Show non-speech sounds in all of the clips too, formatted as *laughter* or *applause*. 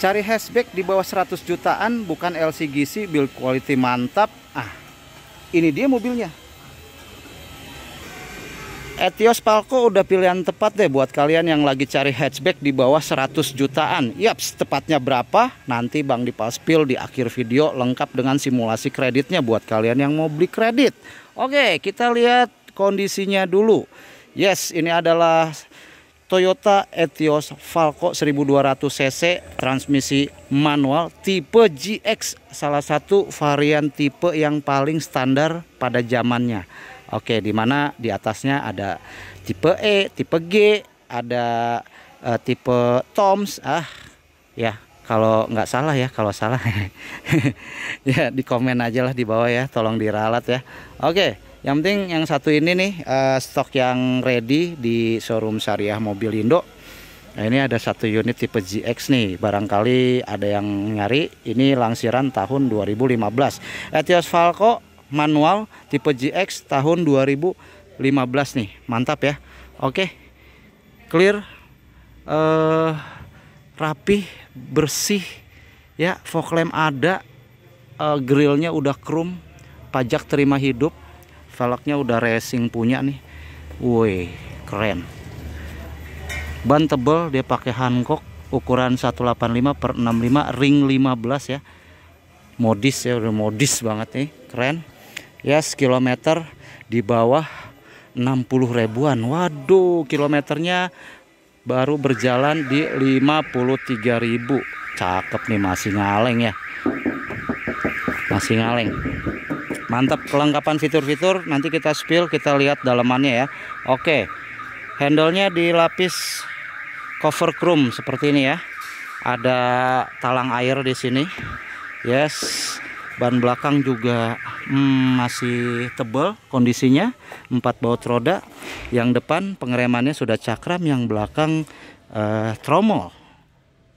Cari hatchback di bawah 100 jutaan bukan LCGC build quality mantap. Ah, ini dia mobilnya. Etios Palco udah pilihan tepat deh buat kalian yang lagi cari hatchback di bawah 100 jutaan. Yap, tepatnya berapa? Nanti Bang Dipaspil di akhir video lengkap dengan simulasi kreditnya buat kalian yang mau beli kredit. Oke, kita lihat kondisinya dulu. Yes, ini adalah Toyota Etios Falco 1200 cc transmisi manual tipe GX salah satu varian tipe yang paling standar pada zamannya. Oke, di mana di atasnya ada tipe E, tipe G, ada uh, tipe Toms ah ya kalau nggak salah ya kalau salah *laughs* ya di komen aja lah di bawah ya tolong diralat ya oke okay. Yang penting yang satu ini nih uh, stok yang ready di showroom Syariah Mobil Indo. Nah, ini ada satu unit tipe GX nih. Barangkali ada yang nyari. Ini langsiran tahun 2015. Etios Falco manual tipe GX tahun 2015 nih. Mantap ya. Oke. Clear uh, rapih, bersih ya. Fog lamp ada. Uh, grillnya udah krum. Pajak terima hidup velgnya udah racing punya nih woi keren ban tebel dia pakai Hancock ukuran 185 per 65 ring 15 ya modis ya udah modis banget nih keren ya yes, kilometer di bawah 60 ribuan waduh kilometernya baru berjalan di 53 ribu cakep nih masih ngaleng ya masih ngaleng mantap kelengkapan fitur-fitur nanti kita spill kita lihat dalamannya ya oke handle handlenya dilapis cover chrome seperti ini ya ada talang air di sini yes ban belakang juga hmm, masih tebal kondisinya empat baut roda yang depan pengeremannya sudah cakram yang belakang eh, tromol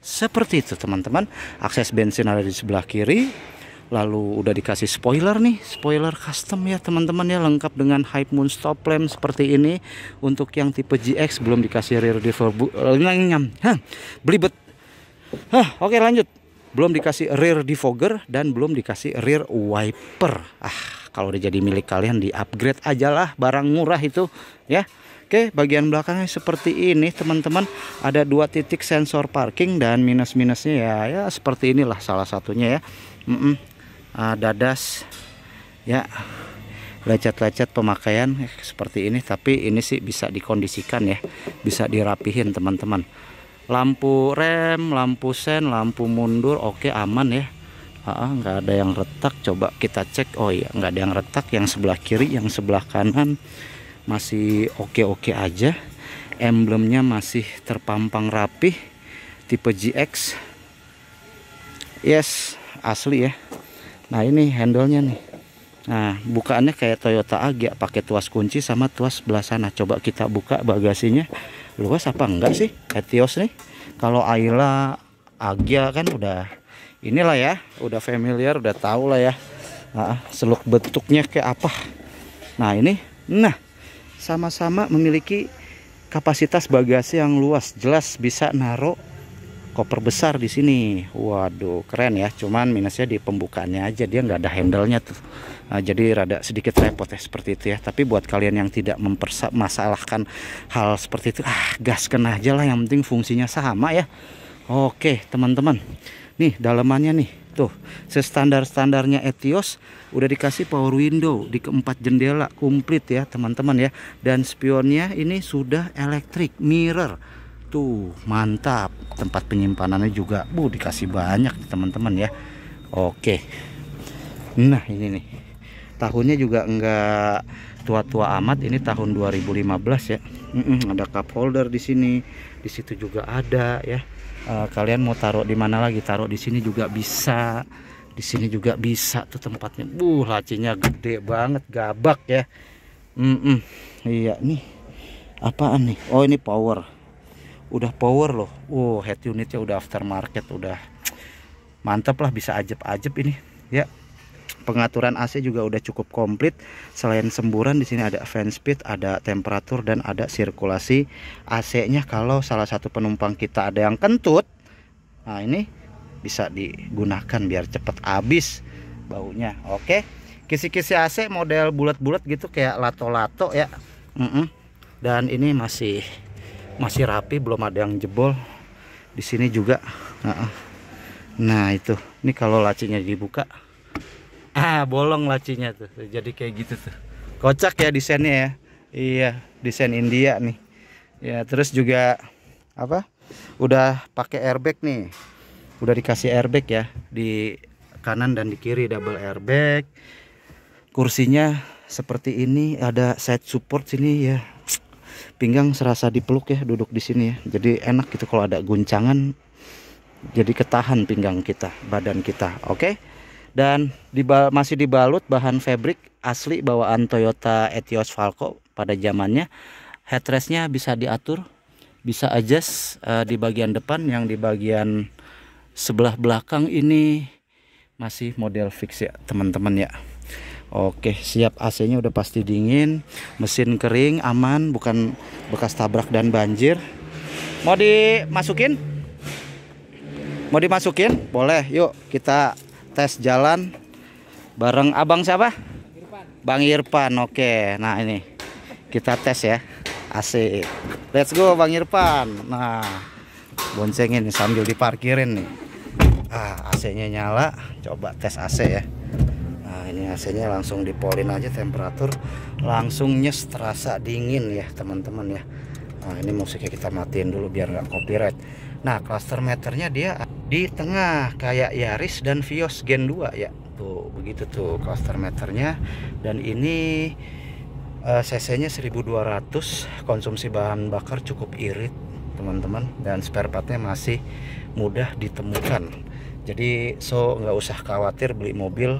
seperti itu teman-teman akses bensin ada di sebelah kiri lalu udah dikasih spoiler nih spoiler custom ya teman-teman ya lengkap dengan hype moon stop lamp seperti ini untuk yang tipe GX belum dikasih rear eh, nyam. Hah, belibet Hah, oke lanjut belum dikasih rear defogger dan belum dikasih rear wiper ah kalau udah jadi milik kalian di upgrade aja lah barang murah itu ya Oke bagian belakangnya seperti ini teman-teman ada dua titik sensor parking dan minus-minusnya ya ya seperti inilah salah satunya ya mm -mm uh, dadas ya lecet-lecet pemakaian seperti ini tapi ini sih bisa dikondisikan ya bisa dirapihin teman-teman lampu rem lampu sen lampu mundur oke okay, aman ya ah, ah nggak ada yang retak coba kita cek oh iya nggak ada yang retak yang sebelah kiri yang sebelah kanan masih oke-oke -okay aja emblemnya masih terpampang rapih tipe GX yes asli ya Nah ini handlenya nih. Nah bukaannya kayak Toyota Agya pakai tuas kunci sama tuas sebelah sana. Coba kita buka bagasinya. Luas apa enggak sih Etios nih? Kalau Ayla Agya kan udah inilah ya, udah familiar, udah tahu lah ya. Nah, seluk bentuknya kayak apa. Nah ini, nah sama-sama memiliki kapasitas bagasi yang luas, jelas bisa naruh koper besar di sini. Waduh, keren ya. Cuman minusnya di pembukaannya aja dia nggak ada handle-nya tuh. Nah, jadi rada sedikit repot ya seperti itu ya. Tapi buat kalian yang tidak mempermasalahkan hal seperti itu, ah gas kena aja lah yang penting fungsinya sama ya. Oke, teman-teman. Nih dalamannya nih. Tuh, standar-standarnya Etios udah dikasih power window di keempat jendela komplit ya, teman-teman ya. Dan spionnya ini sudah elektrik mirror Tuh, mantap. Tempat penyimpanannya juga. Bu, dikasih banyak teman-teman ya. Oke. Nah, ini nih. Tahunnya juga enggak tua-tua amat. Ini tahun 2015 ya. ada cup holder di sini. Di situ juga ada ya. Eh, kalian mau taruh di mana lagi? Taruh di sini juga bisa. Di sini juga bisa tuh tempatnya. Buh, lacinya gede banget, gabak ya. Mm -mm. Iya nih. Apaan nih? Oh, ini power udah power loh oh head unitnya udah aftermarket udah mantep lah bisa ajep-ajep ini ya pengaturan AC juga udah cukup komplit selain semburan di sini ada fan speed ada temperatur dan ada sirkulasi AC nya kalau salah satu penumpang kita ada yang kentut nah ini bisa digunakan biar cepet habis baunya oke kisi-kisi AC model bulat-bulat gitu kayak lato-lato ya mm -mm. dan ini masih masih rapi belum ada yang jebol di sini juga nah, itu ini kalau lacinya dibuka ah bolong lacinya tuh jadi kayak gitu tuh kocak ya desainnya ya iya desain India nih ya terus juga apa udah pakai airbag nih udah dikasih airbag ya di kanan dan di kiri double airbag kursinya seperti ini ada side support sini ya pinggang serasa dipeluk ya duduk di sini ya jadi enak gitu kalau ada guncangan jadi ketahan pinggang kita badan kita oke okay? dan masih dibalut bahan fabric asli bawaan Toyota Etios Falco pada zamannya headrestnya bisa diatur bisa adjust uh, di bagian depan yang di bagian sebelah belakang ini masih model fix ya teman-teman ya Oke siap AC nya udah pasti dingin Mesin kering aman Bukan bekas tabrak dan banjir Mau dimasukin? Mau dimasukin? Boleh yuk kita tes jalan Bareng abang siapa? Irfan. Bang Irfan oke Nah ini kita tes ya AC Let's go Bang Irfan Nah boncengin sambil diparkirin nih ah, AC nya nyala Coba tes AC ya AC-nya langsung dipolin aja temperatur langsung nyes terasa dingin ya teman-teman ya nah ini musiknya kita matiin dulu biar nggak copyright nah cluster meternya dia di tengah kayak Yaris dan Vios Gen 2 ya tuh begitu tuh cluster meternya dan ini uh, CC-nya 1200 konsumsi bahan bakar cukup irit teman-teman dan spare partnya masih mudah ditemukan jadi so nggak usah khawatir beli mobil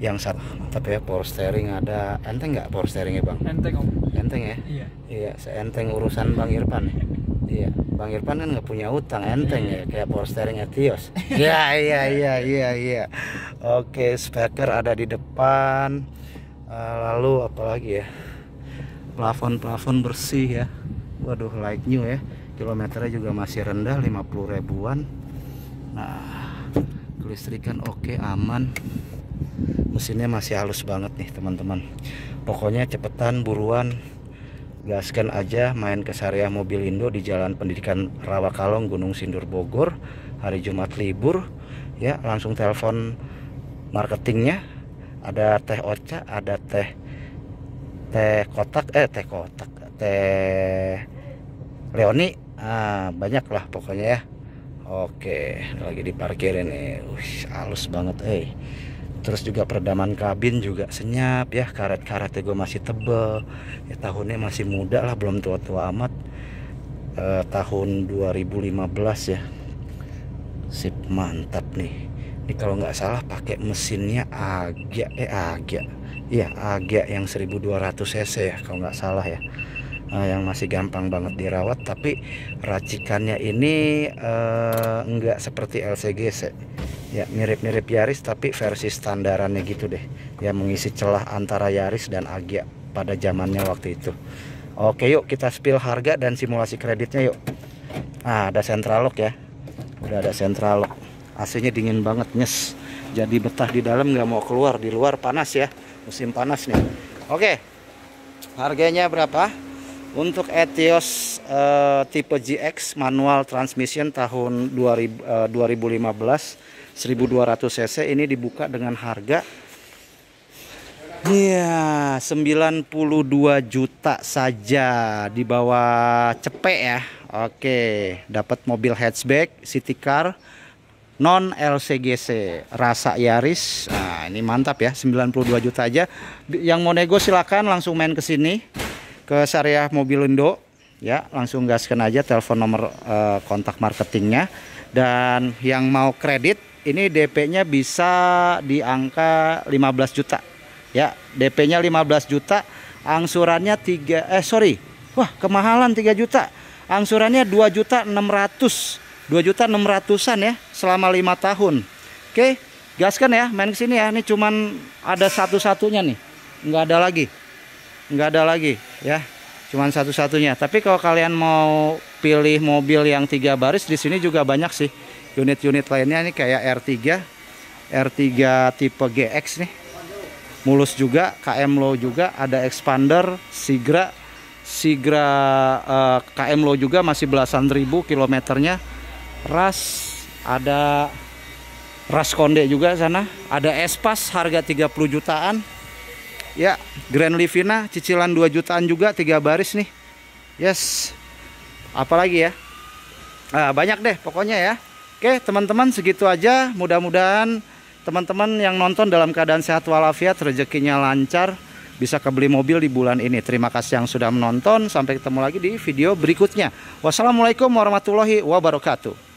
yang satu tapi ya power steering ada enteng nggak power steering ya bang enteng om enteng ya iya iya seenteng urusan bang Irfan ya? iya bang Irfan kan nggak punya utang enteng ya kayak power steering Etios *laughs* iya iya iya iya iya oke speaker ada di depan eh, lalu apa lagi ya plafon plafon bersih ya waduh like new ya kilometernya juga masih rendah 50 ribuan nah kelistrikan oke aman mesinnya masih halus banget nih teman-teman pokoknya cepetan buruan gaskan aja main ke Saria Mobil Indo di Jalan Pendidikan Rawakalong Gunung Sindur Bogor hari Jumat libur ya langsung telepon marketingnya ada teh ocha ada teh teh kotak eh teh kotak teh Leoni ah, banyak lah pokoknya ya Oke, lagi diparkirin nih. Wih, halus banget, eh. Terus juga peredaman kabin juga senyap ya, karet-karetnya gue masih tebel. Ya tahunnya masih muda lah, belum tua-tua amat. Eh, tahun 2015 ya. Sip, mantap nih. Ini kalau nggak salah pakai mesinnya agak, eh agak. Iya, agak yang 1200 cc ya kalau nggak salah ya uh, yang masih gampang banget dirawat tapi racikannya ini uh, enggak seperti LCGC ya mirip-mirip Yaris tapi versi standarannya gitu deh ya mengisi celah antara Yaris dan Agia pada zamannya waktu itu oke yuk kita spill harga dan simulasi kreditnya yuk nah ada sentralok ya udah ada sentralok AC-nya dingin banget nyes jadi betah di dalam nggak mau keluar di luar panas ya musim panas nih oke harganya berapa untuk Etios uh, tipe GX manual transmission tahun 2000, uh, 2015 1200 cc ini dibuka dengan harga Iya, yeah, 92 juta saja di bawah cepek ya. Oke, dapat mobil hatchback, city car, non LCGC, rasa Yaris. Nah, ini mantap ya, 92 juta aja. Yang mau nego silakan langsung main ke sini ke syariah Indo ya langsung gaskan aja telepon nomor e, kontak marketingnya dan yang mau kredit ini DP-nya bisa di angka 15 juta ya DP-nya 15 juta angsurannya 3 eh sorry wah kemahalan 3 juta angsurannya 2 juta 600 2 juta 600-an ya selama 5 tahun oke gaskan ya main kesini ya ini cuman ada satu-satunya nih nggak ada lagi nggak ada lagi ya cuman satu-satunya tapi kalau kalian mau pilih mobil yang tiga baris di sini juga banyak sih unit-unit lainnya ini kayak R3 R3 tipe GX nih mulus juga KM Low juga ada expander Sigra Sigra eh, KM Low juga masih belasan ribu kilometernya Ras ada Ras Konde juga sana ada Espas harga 30 jutaan Ya, Grand Livina cicilan 2 jutaan juga tiga baris nih. Yes. Apalagi ya? Nah, banyak deh pokoknya ya. Oke, teman-teman segitu aja. Mudah-mudahan teman-teman yang nonton dalam keadaan sehat walafiat, rezekinya lancar, bisa kebeli mobil di bulan ini. Terima kasih yang sudah menonton. Sampai ketemu lagi di video berikutnya. Wassalamualaikum warahmatullahi wabarakatuh.